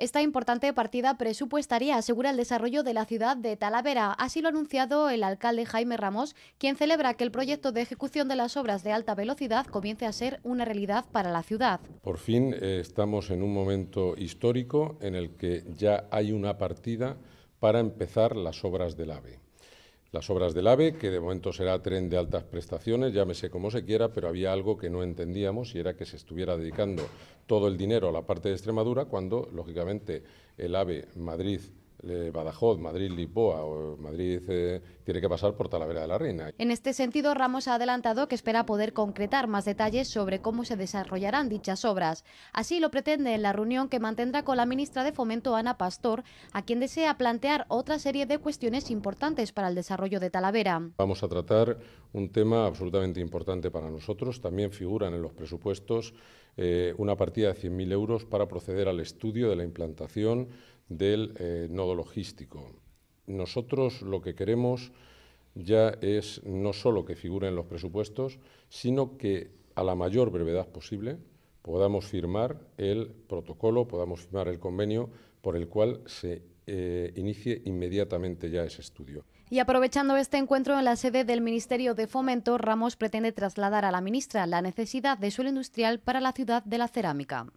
Esta importante partida presupuestaria asegura el desarrollo de la ciudad de Talavera. Así lo ha anunciado el alcalde Jaime Ramos, quien celebra que el proyecto de ejecución de las obras de alta velocidad comience a ser una realidad para la ciudad. Por fin eh, estamos en un momento histórico en el que ya hay una partida para empezar las obras del AVE. Las obras del AVE, que de momento será tren de altas prestaciones, llámese como se quiera, pero había algo que no entendíamos y era que se estuviera dedicando todo el dinero a la parte de Extremadura cuando, lógicamente, el AVE Madrid eh, Badajoz, Madrid-Lisboa o Madrid eh, tiene que pasar por Talavera de la Reina. En este sentido, Ramos ha adelantado que espera poder concretar más detalles sobre cómo se desarrollarán dichas obras. Así lo pretende en la reunión que mantendrá con la ministra de Fomento, Ana Pastor, a quien desea plantear otra serie de cuestiones importantes para el desarrollo de Talavera. Vamos a tratar un tema absolutamente importante para nosotros. También figuran en los presupuestos eh, una partida de 100.000 euros para proceder al estudio de la implantación del eh, nodo logístico. Nosotros lo que queremos ya es no solo que figuren los presupuestos, sino que a la mayor brevedad posible podamos firmar el protocolo, podamos firmar el convenio por el cual se eh, inicie inmediatamente ya ese estudio. Y aprovechando este encuentro en la sede del Ministerio de Fomento, Ramos pretende trasladar a la ministra la necesidad de suelo industrial para la ciudad de la cerámica.